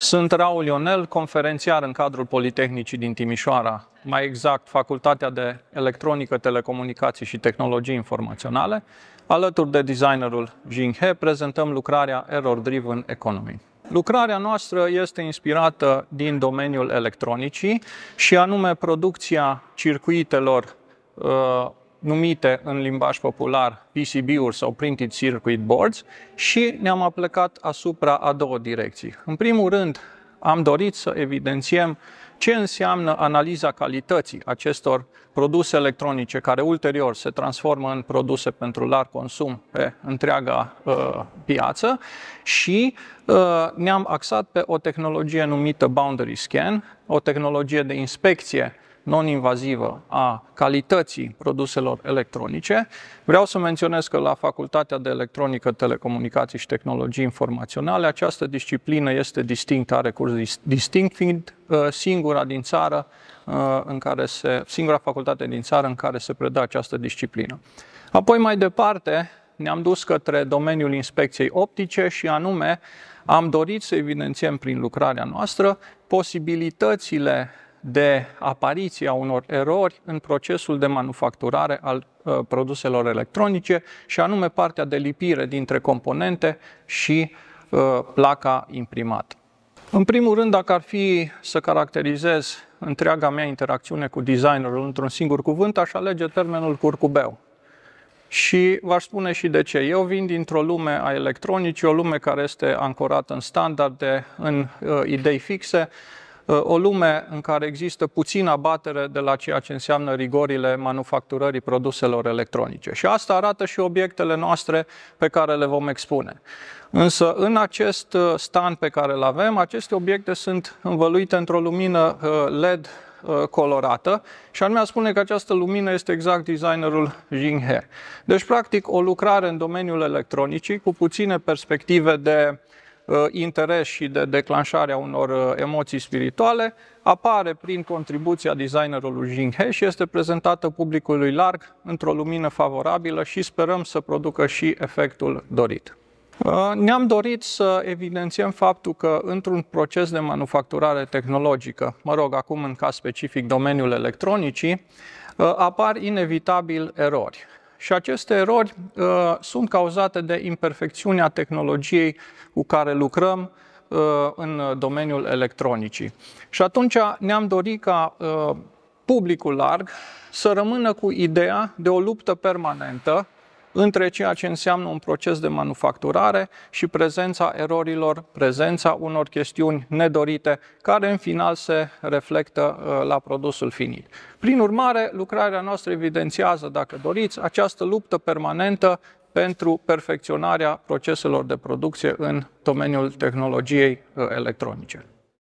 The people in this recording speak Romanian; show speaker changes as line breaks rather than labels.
Sunt Raul Ionel, conferențiar în cadrul Politehnicii din Timișoara, mai exact Facultatea de Electronică, Telecomunicații și Tehnologii Informaționale. Alături de designerul Jing He, prezentăm lucrarea Error Driven Economy. Lucrarea noastră este inspirată din domeniul electronicii și anume producția circuitelor uh, numite în limbaj popular PCB-uri sau Printed Circuit Boards și ne-am aplecat asupra a două direcții. În primul rând, am dorit să evidențiem ce înseamnă analiza calității acestor produse electronice care ulterior se transformă în produse pentru larg consum pe întreaga uh, piață și uh, ne-am axat pe o tehnologie numită Boundary Scan, o tehnologie de inspecție non-invazivă a calității produselor electronice. Vreau să menționez că la Facultatea de Electronică, Telecomunicații și Tehnologii Informaționale această disciplină este distinctă, are curs distinct, fiind uh, singura din țară uh, în care se, singura facultate din țară în care se predă această disciplină. Apoi mai departe, ne-am dus către domeniul inspecției optice și anume am dorit să evidențiem prin lucrarea noastră posibilitățile de apariția unor erori în procesul de manufacturare al uh, produselor electronice și anume partea de lipire dintre componente și uh, placa imprimată. În primul rând, dacă ar fi să caracterizez întreaga mea interacțiune cu designerul într-un singur cuvânt, aș alege termenul curcubeu. Și v-aș spune și de ce. Eu vin dintr-o lume a electronicii, o lume care este ancorată în standarde, în uh, idei fixe, Uh, o lume în care există puțină abatere de la ceea ce înseamnă rigorile manufacturării produselor electronice. Și asta arată și obiectele noastre pe care le vom expune. Însă, în acest uh, stand pe care îl avem, aceste obiecte sunt învăluite într-o lumină uh, LED colorată și anume a spune că această lumină este exact designerul Jing He. Deci, practic, o lucrare în domeniul electronicii cu puține perspective de uh, Uh, interes și de declanșarea unor uh, emoții spirituale, apare prin contribuția designerului Jing He și este prezentată publicului larg într-o lumină favorabilă și sperăm să producă și efectul dorit. Uh, ne-am dorit să evidențiem faptul că într-un proces de manufacturare tehnologică, mă rog, acum în caz specific domeniul electronicii, apar inevitabil erori. Și aceste erori uh, sunt cauzate de imperfecțiunea tehnologiei cu care lucrăm uh, în domeniul electronicii. Și atunci ne-am dorit ca uh, publicul larg să rămână cu ideea de o luptă permanentă între ceea ce înseamnă un proces de manufacturare și prezența erorilor, prezența unor chestiuni nedorite, care în final se reflectă uh, la produsul finit. Prin urmare, lucrarea noastră evidențiază, dacă doriți, această luptă permanentă pentru perfecționarea proceselor de producție în domeniul tehnologiei uh, electronice.